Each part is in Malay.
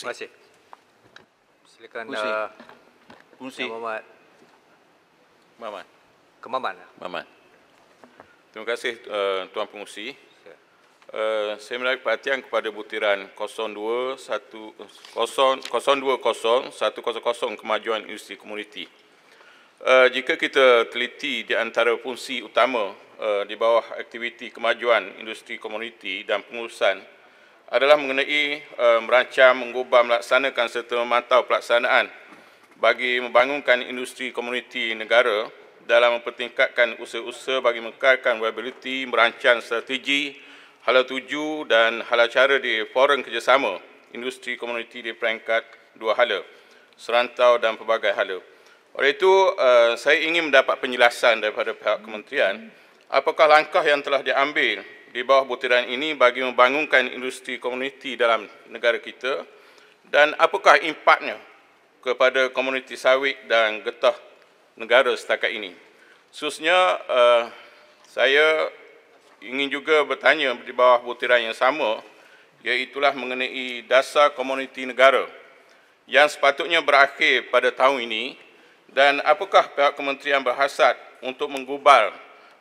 Terima kasih. Silakan Pusi. Uh, Pusi. Mamat. Mamat. Ke Mamat. Mamat. Terima kasih uh, Tuan Pengusi. Uh, saya menarik perhatian kepada butiran 020100 kemajuan industri komuniti. Uh, jika kita teliti di antara fungsi utama uh, di bawah aktiviti kemajuan industri komuniti dan pengurusan adalah mengenai uh, merancang, mengubah, melaksanakan serta memantau pelaksanaan bagi membangunkan industri komuniti negara dalam mempertingkatkan usaha-usaha bagi mengekalkan viability, merancang strategi, hala tuju dan hala cara di forum kerjasama industri komuniti di peringkat dua hala, serantau dan pelbagai hala. Oleh itu, uh, saya ingin mendapat penjelasan daripada pihak kementerian apakah langkah yang telah diambil di bawah butiran ini bagi membangunkan industri komuniti dalam negara kita dan apakah impaknya kepada komuniti sawit dan getah negara setakat ini. Khususnya, eh, saya ingin juga bertanya di bawah butiran yang sama iaitulah mengenai dasar komuniti negara yang sepatutnya berakhir pada tahun ini dan apakah pihak kementerian berhasrat untuk menggubal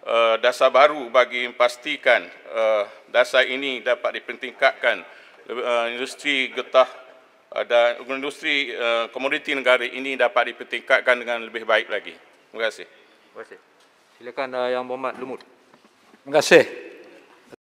Eh, dasar baru bagi memastikan uh, eh, dasar ini dapat dipentingkatkan uh, industri getah dan industri uh, komoditi negara ini dapat dipentingkatkan dengan lebih baik lagi. Terima kasih. Terima kasih. Silakan uh, Yang Berhormat Lumut. Terima kasih.